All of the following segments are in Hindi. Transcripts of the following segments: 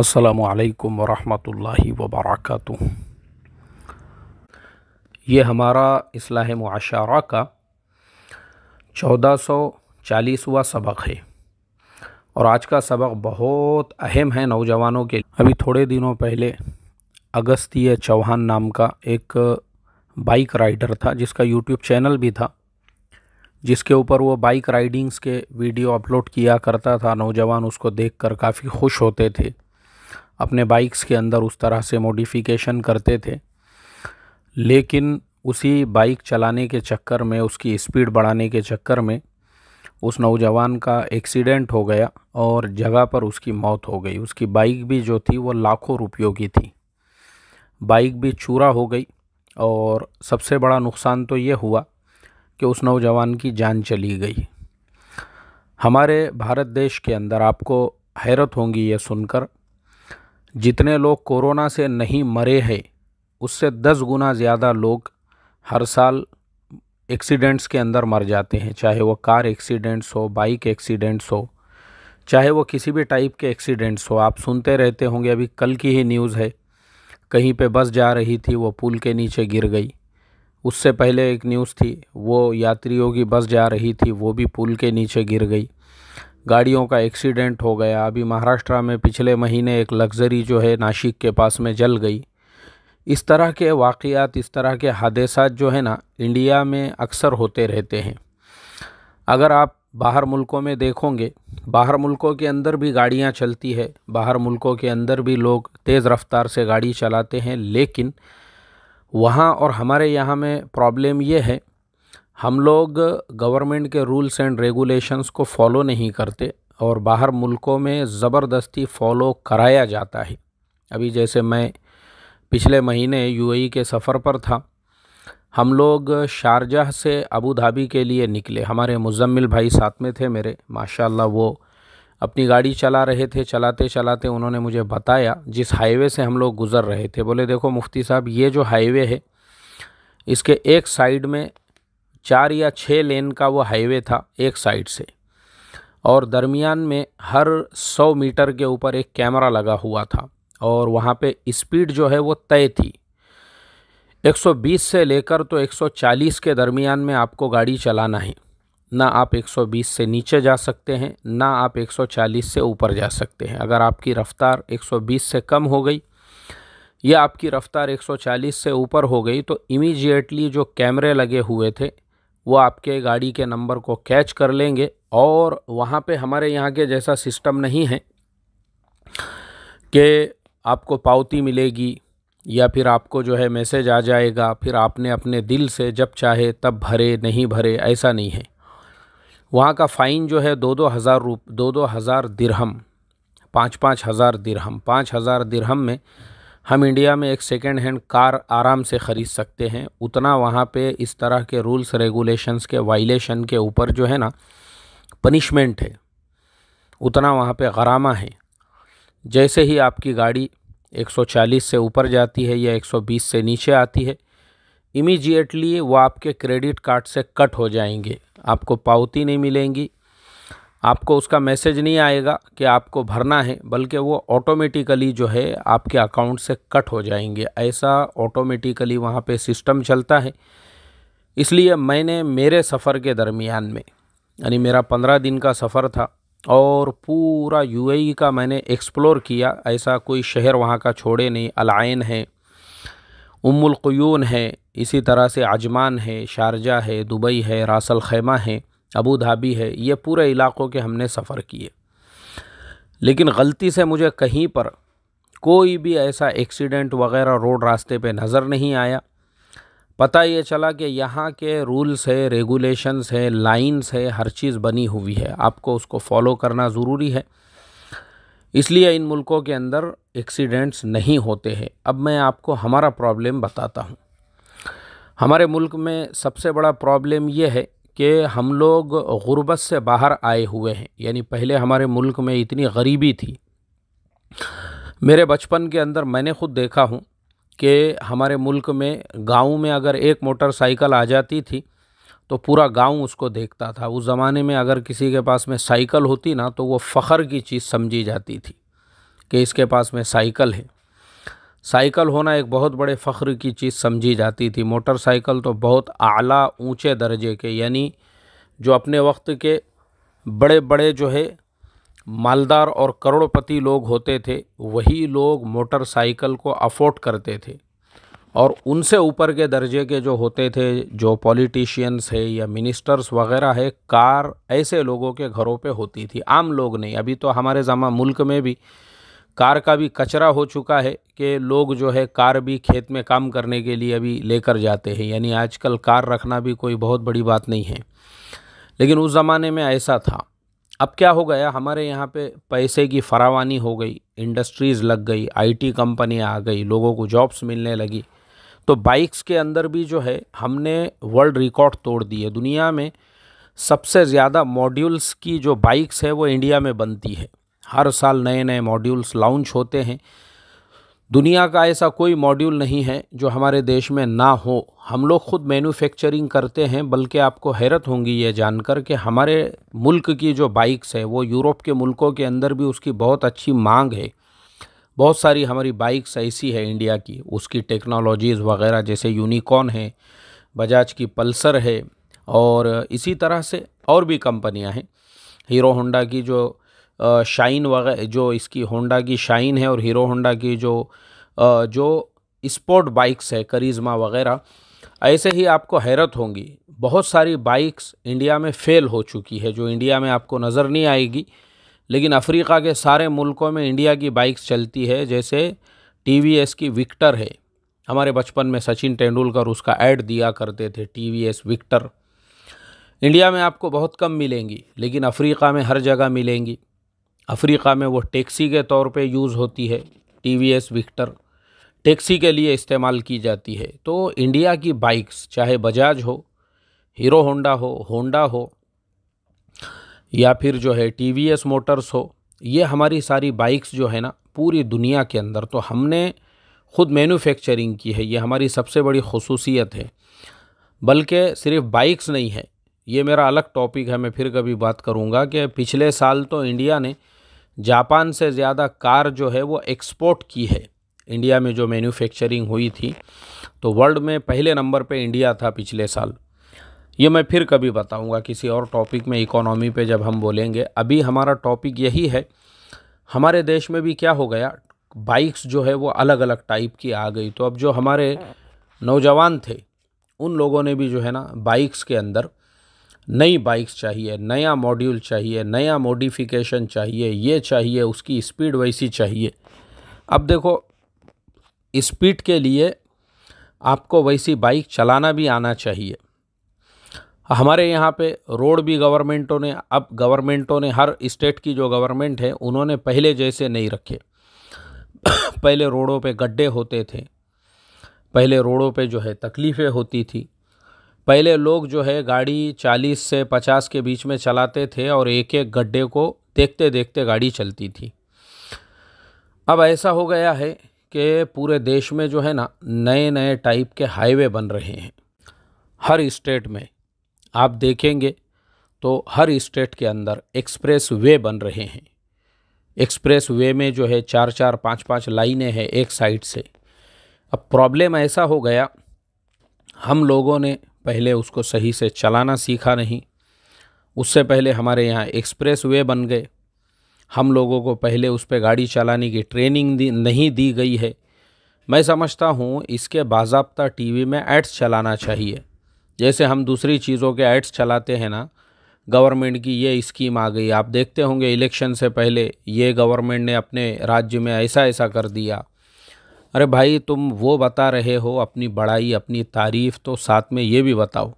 असलकम वरहि वबरक ये हमारा असलाह माशारा का चौदह सौ चालीसवा सबक है और आज का सबक बहुत अहम है नौजवानों के लिए अभी थोड़े दिनों पहले अगस्तीय चौहान नाम का एक बाइक राइडर था जिसका यूट्यूब चैनल भी था जिसके ऊपर वो बाइक राइडिंग्स के वीडियो अपलोड किया करता था नौजवान उसको देखकर काफ़ी खुश होते थे अपने बाइक्स के अंदर उस तरह से मॉडिफिकेशन करते थे लेकिन उसी बाइक चलाने के चक्कर में उसकी स्पीड बढ़ाने के चक्कर में उस नौजवान का एक्सीडेंट हो गया और जगह पर उसकी मौत हो गई उसकी बाइक भी जो थी वो लाखों रुपयों की थी बाइक भी चूरा हो गई और सबसे बड़ा नुकसान तो ये हुआ कि उस नौजवान की जान चली गई हमारे भारत देश के अंदर आपको हैरत होंगी ये सुनकर जितने लोग कोरोना से नहीं मरे हैं उससे दस गुना ज़्यादा लोग हर साल एक्सीडेंट्स के अंदर मर जाते हैं चाहे वो कार एक्सीडेंट्स हो बाइक एक्सीडेंट्स हो चाहे वो किसी भी टाइप के एक्सीडेंट्स हो आप सुनते रहते होंगे अभी कल की ही न्यूज़ है कहीं पे बस जा रही थी वो पुल के नीचे गिर गई उससे पहले एक न्यूज़ थी वो यात्रियों की बस जा रही थी वो भी पुल के नीचे गिर गई गाड़ियों का एक्सीडेंट हो गया अभी महाराष्ट्र में पिछले महीने एक लग्ज़री जो है नासिक के पास में जल गई इस तरह के वाक़ात इस तरह के हादसा जो है ना इंडिया में अक्सर होते रहते हैं अगर आप बाहर मुल्कों में देखोगे बाहर मुल्कों के अंदर भी गाड़ियाँ चलती है बाहर मुल्कों के अंदर भी लोग तेज़ रफ्तार से गाड़ी चलाते हैं लेकिन वहाँ और हमारे यहाँ में प्रॉब्लम ये है हम लोग गवर्नमेंट के रूल्स एंड रेगुलेशंस को फॉलो नहीं करते और बाहर मुल्कों में ज़बरदस्ती फॉलो कराया जाता है अभी जैसे मैं पिछले महीने यूएई के सफ़र पर था हम लोग शारजाह से अबू धाबी के लिए निकले हमारे मुजम्मिल भाई साथ में थे मेरे माशाल्लाह वो अपनी गाड़ी चला रहे थे चलाते चलाते उन्होंने मुझे बताया जिस हाईवे से हम लोग गुज़र रहे थे बोले देखो मुफ्ती साहब ये जो हाईवे है इसके एक साइड में चार या छः लेन का वो हाईवे था एक साइड से और दरमियान में हर सौ मीटर के ऊपर एक कैमरा लगा हुआ था और वहाँ पे स्पीड जो है वो तय थी 120 से लेकर तो 140 के दरमियान में आपको गाड़ी चलाना है ना आप 120 से नीचे जा सकते हैं ना आप 140 से ऊपर जा सकते हैं अगर आपकी रफ़्तार 120 से कम हो गई या आपकी रफ़्तार 140 से ऊपर हो गई तो इमीजिएटली जो कैमरे लगे हुए थे वो आपके गाड़ी के नंबर को कैच कर लेंगे और वहाँ पे हमारे यहाँ के जैसा सिस्टम नहीं है कि आपको पावती मिलेगी या फिर आपको जो है मैसेज आ जाएगा फिर आपने अपने दिल से जब चाहे तब भरे नहीं भरे ऐसा नहीं है वहाँ का फ़ाइन जो है दो दो हज़ार रुप दो दो हज़ार दिरहम पाँच पाँच हज़ार दिरहम पाँच हज़ार दिरहम में हम इंडिया में एक सेकेंड हैंड कार आराम से ख़रीद सकते हैं उतना वहाँ पे इस तरह के रूल्स रेगुलेशंस के वाइलेशन के ऊपर जो है ना पनिशमेंट है उतना वहाँ पे गरामा है जैसे ही आपकी गाड़ी 140 से ऊपर जाती है या 120 से नीचे आती है इमीजिएटली वो आपके क्रेडिट कार्ड से कट हो जाएंगे आपको पावती नहीं मिलेंगी आपको उसका मैसेज नहीं आएगा कि आपको भरना है बल्कि वो ऑटोमेटिकली जो है आपके अकाउंट से कट हो जाएंगे ऐसा ऑटोमेटिकली वहाँ पे सिस्टम चलता है इसलिए मैंने मेरे सफ़र के दरमियान में यानी मेरा पंद्रह दिन का सफ़र था और पूरा यूएई e का मैंने एक्सप्लोर किया ऐसा कोई शहर वहाँ का छोड़े नहीं अलायन है क्यून है इसी तरह से अजमान है शारजा है दुबई है रासल खैमा है अबू धाबी है ये पूरे इलाक़ों के हमने सफ़र किए लेकिन गलती से मुझे कहीं पर कोई भी ऐसा एक्सीडेंट वगैरह रोड रास्ते पे नज़र नहीं आया पता ये चला कि यहाँ के रूल्स है रेगुलेशंस है लाइंस है हर चीज़ बनी हुई है आपको उसको फॉलो करना ज़रूरी है इसलिए इन मुल्कों के अंदर एक्सीडेंट्स नहीं होते हैं अब मैं आपको हमारा प्रॉब्लम बताता हूँ हमारे मुल्क में सबसे बड़ा प्रॉब्लम यह है कि हम लोग ग़ुरबत से बाहर आए हुए हैं यानी पहले हमारे मुल्क में इतनी गरीबी थी मेरे बचपन के अंदर मैंने खुद देखा हूँ कि हमारे मुल्क में गाँव में अगर एक मोटरसाइकिल आ जाती थी तो पूरा गांव उसको देखता था उस ज़माने में अगर किसी के पास में साइकिल होती ना तो वो फ़ख्र की चीज़ समझी जाती थी कि इसके पास में साइकिल है साइकिल होना एक बहुत बड़े फ़ख्र की चीज़ समझी जाती थी मोटरसाइकिल तो बहुत आला ऊंचे दर्जे के यानी जो अपने वक्त के बड़े बड़े जो है मालदार और करोड़पति लोग होते थे वही लोग मोटरसाइकिल को अफोर्ड करते थे और उनसे ऊपर के दर्जे के जो होते थे जो पॉलिटिशियंस है या मिनिस्टर्स वगैरह है कार ऐसे लोगों के घरों पे होती थी आम लोग नहीं अभी तो हमारे जमा मुल्क में भी कार का भी कचरा हो चुका है कि लोग जो है कार भी खेत में काम करने के लिए अभी लेकर जाते हैं यानी आजकल कार रखना भी कोई बहुत बड़ी बात नहीं है लेकिन उस ज़माने में ऐसा था अब क्या हो गया हमारे यहाँ पे पैसे की फरावानी हो गई इंडस्ट्रीज़ लग गई आईटी कंपनी आ गई लोगों को जॉब्स मिलने लगी तो बाइक्स के अंदर भी जो है हमने वर्ल्ड रिकॉर्ड तोड़ दिए दुनिया में सबसे ज़्यादा मॉड्यूल्स की जो बाइक्स है वो इंडिया में बनती है हर साल नए नए मॉड्यूल्स लॉन्च होते हैं दुनिया का ऐसा कोई मॉड्यूल नहीं है जो हमारे देश में ना हो हम लोग खुद मैन्युफैक्चरिंग करते हैं बल्कि आपको हैरत होंगी ये जानकर कि हमारे मुल्क की जो बाइक्स है वो यूरोप के मुल्कों के अंदर भी उसकी बहुत अच्छी मांग है बहुत सारी हमारी बाइक्स ऐसी है इंडिया की उसकी टेक्नोलॉजीज़ वगैरह जैसे यूनिकॉन है बजाज की पल्सर है और इसी तरह से और भी कंपनियाँ हैं हीरो होंडा की जो शाइन वगैरह जो इसकी होंडा की शाइन है और हीरो होंडा की जो जो स्पोर्ट बाइक्स है करिज्मा वगैरह ऐसे ही आपको हैरत होंगी बहुत सारी बाइक्स इंडिया में फ़ेल हो चुकी है जो इंडिया में आपको नज़र नहीं आएगी लेकिन अफ्रीका के सारे मुल्कों में इंडिया की बाइक्स चलती है जैसे टी की विक्टर है हमारे बचपन में सचिन तेंदुलकर उसका ऐड दिया करते थे टी विक्टर इंडिया में आपको बहुत कम मिलेंगी लेकिन अफ्रीका में हर जगह मिलेंगी अफ्रीका में वो टैक्सी के तौर पे यूज़ होती है T V S Victor taxi के लिए इस्तेमाल की जाती है तो इंडिया की बाइक्स चाहे बजाज हो हीरो होंडा हो होंडा हो या फिर जो है टी वी एस मोटर्स हो ये हमारी सारी बाइक्स जो है ना पूरी दुनिया के अंदर तो हमने ख़ुद मैन्युफैक्चरिंग की है ये हमारी सबसे बड़ी खसूसियत है बल्कि सिर्फ बाइक्स नहीं है ये मेरा अलग टॉपिक है मैं फिर कभी बात करूँगा कि पिछले साल तो इंडिया ने जापान से ज़्यादा कार जो है वो एक्सपोर्ट की है इंडिया में जो मैन्युफैक्चरिंग हुई थी तो वर्ल्ड में पहले नंबर पे इंडिया था पिछले साल ये मैं फिर कभी बताऊंगा किसी और टॉपिक में इकोनॉमी पे जब हम बोलेंगे अभी हमारा टॉपिक यही है हमारे देश में भी क्या हो गया बाइक्स जो है वो अलग अलग टाइप की आ गई तो अब जो हमारे नौजवान थे उन लोगों ने भी जो है ना बाइक्स के अंदर नई बाइक्स चाहिए नया मॉड्यूल चाहिए नया मॉडिफिकेशन चाहिए ये चाहिए उसकी स्पीड वैसी चाहिए अब देखो स्पीड के लिए आपको वैसी बाइक चलाना भी आना चाहिए हमारे यहाँ पे रोड भी गवर्नमेंटों ने अब गवर्नमेंटों ने हर स्टेट की जो गवर्नमेंट है उन्होंने पहले जैसे नहीं रखे पहले रोडों पे गड्ढे होते थे पहले रोडों पे जो है तकलीफ़ें होती थी पहले लोग जो है गाड़ी चालीस से पचास के बीच में चलाते थे और एक एक गड्ढे को देखते देखते गाड़ी चलती थी अब ऐसा हो गया है कि पूरे देश में जो है ना नए नए टाइप के हाईवे बन रहे हैं हर स्टेट में आप देखेंगे तो हर स्टेट के अंदर एक्सप्रेस वे बन रहे हैं एक्सप्रेस वे में जो है चार चार पाँच पाँच लाइनें हैं एक साइड से अब प्रॉब्लम ऐसा हो गया हम लोगों ने पहले उसको सही से चलाना सीखा नहीं उससे पहले हमारे यहाँ एक्सप्रेस वे बन गए हम लोगों को पहले उस पर गाड़ी चलाने की ट्रेनिंग दी, नहीं दी गई है मैं समझता हूँ इसके बाबा टीवी में एड्स चलाना चाहिए जैसे हम दूसरी चीज़ों के एड्स चलाते हैं ना गवर्नमेंट की ये स्कीम आ गई आप देखते होंगे इलेक्शन से पहले ये गवर्नमेंट ने अपने राज्य में ऐसा ऐसा कर दिया अरे भाई तुम वो बता रहे हो अपनी बड़ाई अपनी तारीफ़ तो साथ में ये भी बताओ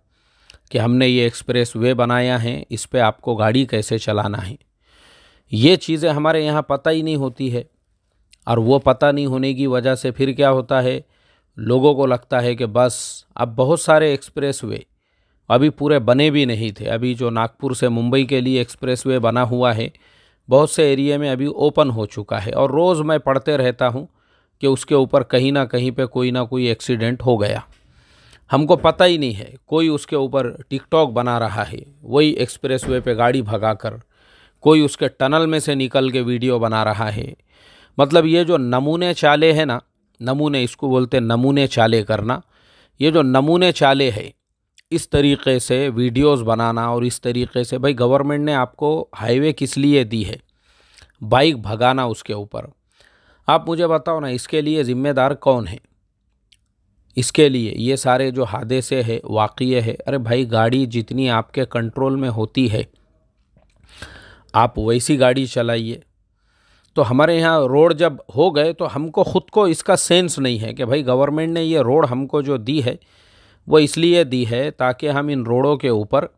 कि हमने ये एक्सप्रेस वे बनाया है इस पर आपको गाड़ी कैसे चलाना है ये चीज़ें हमारे यहाँ पता ही नहीं होती है और वो पता नहीं होने की वजह से फिर क्या होता है लोगों को लगता है कि बस अब बहुत सारे एक्सप्रेस वे अभी पूरे बने भी नहीं थे अभी जो नागपुर से मुंबई के लिए एक्सप्रेस वे बना हुआ है बहुत से एरिया में अभी ओपन हो चुका है और रोज़ मैं पढ़ते रहता हूँ कि उसके ऊपर कहीं ना कहीं पे कोई ना कोई एक्सीडेंट हो गया हमको पता ही नहीं है कोई उसके ऊपर टिकटॉक बना रहा है वही एक्सप्रेस वे पर गाड़ी भगा कर कोई उसके टनल में से निकल के वीडियो बना रहा है मतलब ये जो नमूने चाले हैं ना नमूने इसको बोलते नमूने चाले करना ये जो नमूने चाले है इस तरीके से वीडियोस बनाना और इस तरीके से भाई गवर्नमेंट ने आपको हाईवे किस लिए दी है बाइक भगाना उसके ऊपर आप मुझे बताओ ना इसके लिए ज़िम्मेदार कौन है इसके लिए ये सारे जो हादसे है वाक़ है अरे भाई गाड़ी जितनी आपके कंट्रोल में होती है आप वैसी गाड़ी चलाइए तो हमारे यहाँ रोड जब हो गए तो हमको ख़ुद को इसका सेंस नहीं है कि भाई गवर्नमेंट ने ये रोड हमको जो दी है वो इसलिए दी है ताकि हम इन रोडों के ऊपर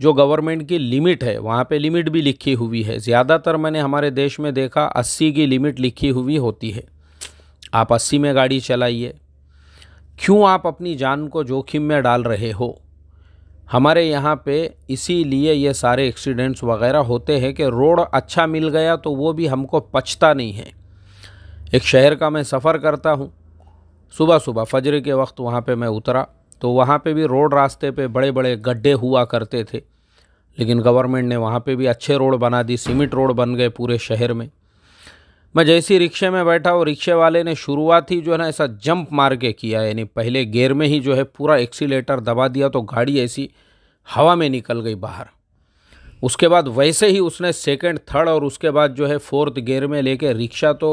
जो गवर्नमेंट की लिमिट है वहाँ पे लिमिट भी लिखी हुई है ज़्यादातर मैंने हमारे देश में देखा अस्सी की लिमिट लिखी हुई होती है आप अस्सी में गाड़ी चलाइए क्यों आप अपनी जान को जोखिम में डाल रहे हो हमारे यहाँ पे इसीलिए ये सारे एक्सीडेंट्स वगैरह होते हैं कि रोड अच्छा मिल गया तो वो भी हमको पचता नहीं है एक शहर का मैं सफ़र करता हूँ सुबह सुबह फजर के वक्त वहाँ पर मैं उतरा तो वहाँ पे भी रोड रास्ते पे बड़े बड़े गड्ढे हुआ करते थे लेकिन गवर्नमेंट ने वहाँ पे भी अच्छे रोड बना दी सीमेंट रोड बन गए पूरे शहर में मैं जैसी रिक्शे में बैठा और रिक्शे वाले ने शुरुआत ही जो है ना ऐसा जंप मार के किया यानी पहले गेयर में ही जो है पूरा एक्सीटर दबा दिया तो गाड़ी ऐसी हवा में निकल गई बाहर उसके बाद वैसे ही उसने सेकेंड थर्ड और उसके बाद जो है फोर्थ गेयर में लेके रिक्शा तो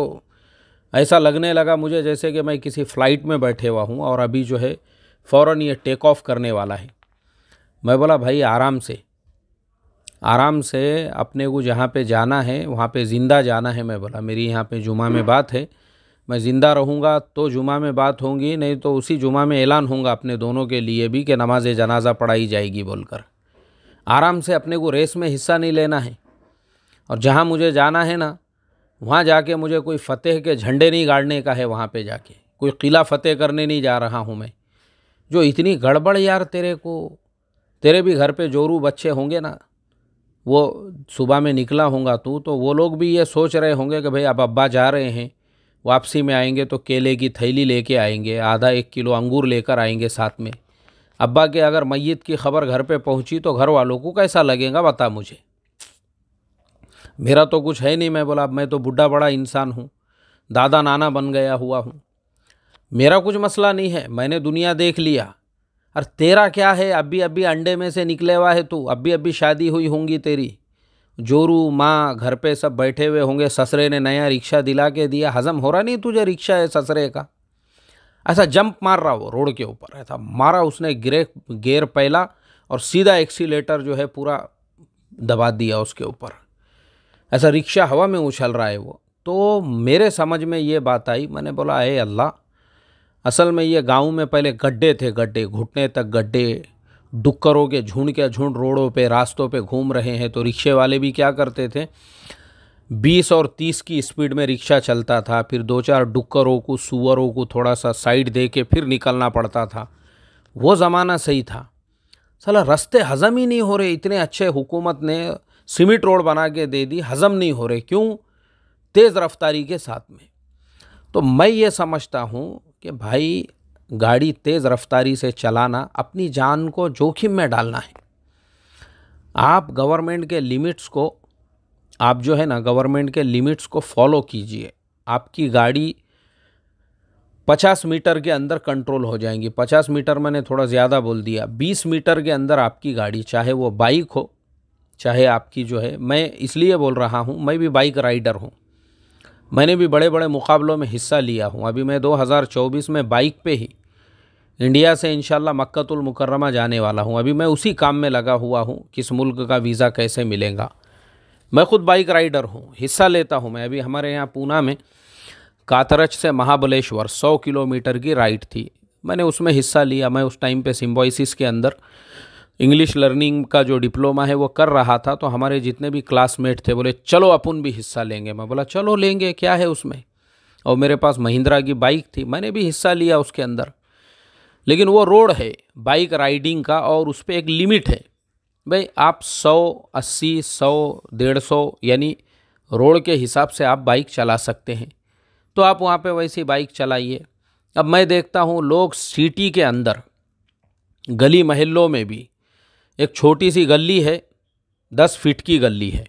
ऐसा लगने लगा मुझे जैसे कि मैं किसी फ़्लाइट में बैठे हुआ हूँ और अभी जो है फ़ौर ये टेक ऑफ करने वाला है मैं बोला भाई आराम से आराम से अपने को जहाँ पे जाना है वहाँ पे ज़िंदा जाना है मैं बोला मेरी यहाँ पे जुमा में बात है मैं ज़िंदा रहूँगा तो जुमा में बात होंगी नहीं तो उसी जुमा में ऐलान होंगे अपने दोनों के लिए भी कि नमाज जनाजा पढ़ाई जाएगी बोलकर आराम से अपने को रेस में हिस्सा नहीं लेना है और जहाँ मुझे जाना है ना वहाँ जाके मुझे कोई फ़तेह के झंडे नहीं गाड़ने का है वहाँ पे जाके कोई किला फ़तेह करने नहीं जा रहा हूँ मैं जो इतनी गड़बड़ यार तेरे को तेरे भी घर पे जोरू बच्चे होंगे ना वो सुबह में निकला होगा तू तो वो लोग भी ये सोच रहे होंगे कि भाई अब अब्बा जा रहे हैं वापसी में आएंगे तो केले की थैली लेके आएंगे आधा एक किलो अंगूर लेकर आएंगे साथ में अब्बा के अगर मैत की खबर घर पे पहुंची तो घर वालों को कैसा लगेगा बता मुझे मेरा तो कुछ है नहीं मैं बोला अब मैं तो बूढ़ा बड़ा इंसान हूँ दादा नाना बन गया हुआ हूँ मेरा कुछ मसला नहीं है मैंने दुनिया देख लिया और तेरा क्या है अभी अभी अंडे में से निकले हुआ है तू अभी अभी शादी हुई होंगी तेरी जोरू माँ घर पे सब बैठे हुए होंगे ससरे ने नया रिक्शा दिला के दिया हजम हो रहा नहीं तुझे रिक्शा है ससरे का ऐसा जंप मार रहा वो रोड के ऊपर ऐसा मारा उसने गिरे गेयर पहला और सीधा एक्सीटर जो है पूरा दबा दिया उसके ऊपर ऐसा रिक्शा हवा में उछल रहा है वो तो मेरे समझ में ये बात आई मैंने बोला अरे अल्लाह असल में ये गांव में पहले गड्ढे थे गड्ढे घुटने तक गड्ढे डुक्करों के झुंड के झुंड रोडों पे रास्तों पे घूम रहे हैं तो रिक्शे वाले भी क्या करते थे बीस और तीस की स्पीड में रिक्शा चलता था फिर दो चार डुक्करों को सुअरों को थोड़ा सा साइड दे के फिर निकलना पड़ता था वो ज़माना सही था सला रास्ते हज़म ही नहीं हो रहे इतने अच्छे हुकूमत ने सीमिट रोड बना के दे दी हज़म नहीं हो रहे क्यों तेज़ रफ्तारी के साथ में तो मैं ये समझता हूँ कि भाई गाड़ी तेज़ रफ्तारी से चलाना अपनी जान को जोखिम में डालना है आप गवर्नमेंट के लिमिट्स को आप जो है ना गवर्नमेंट के लिमिट्स को फॉलो कीजिए आपकी गाड़ी पचास मीटर के अंदर कंट्रोल हो जाएंगी पचास मीटर मैंने थोड़ा ज़्यादा बोल दिया बीस मीटर के अंदर आपकी गाड़ी चाहे वो बाइक हो चाहे आपकी जो है मैं इसलिए बोल रहा हूँ मैं भी बाइक राइडर हूँ मैंने भी बड़े बड़े मुकाबलों में हिस्सा लिया हूँ अभी मैं 2024 में बाइक पे ही इंडिया से इन मक्तुलमकरमा जाने वाला हूँ अभी मैं उसी काम में लगा हुआ हूँ किस मुल्क का वीज़ा कैसे मिलेगा मैं खुद बाइक राइडर हूँ हिस्सा लेता हूँ मैं अभी हमारे यहाँ पूना में कातरच से महाबलेश्वर 100 किलोमीटर की राइड थी मैंने उसमें हिस्सा लिया मैं उस टाइम पे सिम्बॉइसिस के अंदर इंग्लिश लर्निंग का जो डिप्लोमा है वो कर रहा था तो हमारे जितने भी क्लासमेट थे बोले चलो अपन भी हिस्सा लेंगे मैं बोला चलो लेंगे क्या है उसमें और मेरे पास महिंद्रा की बाइक थी मैंने भी हिस्सा लिया उसके अंदर लेकिन वो रोड है बाइक राइडिंग का और उस पर एक लिमिट है भाई आप सौ अस्सी सौ डेढ़ सौ यानी रोड के हिसाब से आप बाइक चला सकते हैं तो आप वहाँ पे वैसी बाइक चलाइए अब मैं देखता हूँ लोग सिटी के अंदर गली महल्लों में भी एक छोटी सी गली है दस फीट की गली है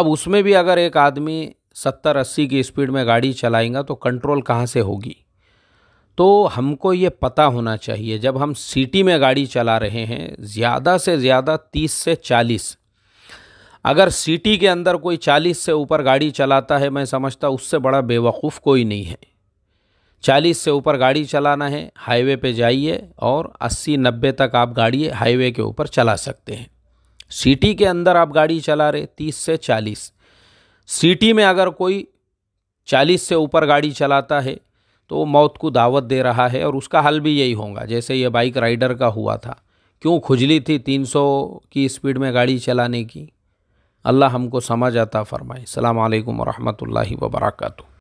अब उसमें भी अगर एक आदमी सत्तर अस्सी की स्पीड में गाड़ी चलाएंगा तो कंट्रोल कहाँ से होगी तो हमको ये पता होना चाहिए जब हम सिटी में गाड़ी चला रहे हैं ज़्यादा से ज़्यादा तीस से चालीस अगर सिटी के अंदर कोई चालीस से ऊपर गाड़ी चलाता है मैं समझता उससे बड़ा बेवकूफ़ कोई नहीं है चालीस से ऊपर गाड़ी चलाना है हाईवे पे जाइए और अस्सी नब्बे तक आप गाड़ी हाईवे के ऊपर चला सकते हैं सिटी के अंदर आप गाड़ी चला रहे तीस से चालीस सिटी में अगर कोई चालीस से ऊपर गाड़ी चलाता है तो मौत को दावत दे रहा है और उसका हल भी यही होगा जैसे ये बाइक राइडर का हुआ था क्यों खुजली थी 300 की स्पीड में गाड़ी चलाने की अल्लाह हमको समझ आता फ़रमाए अल्लाम वरहमल वर्का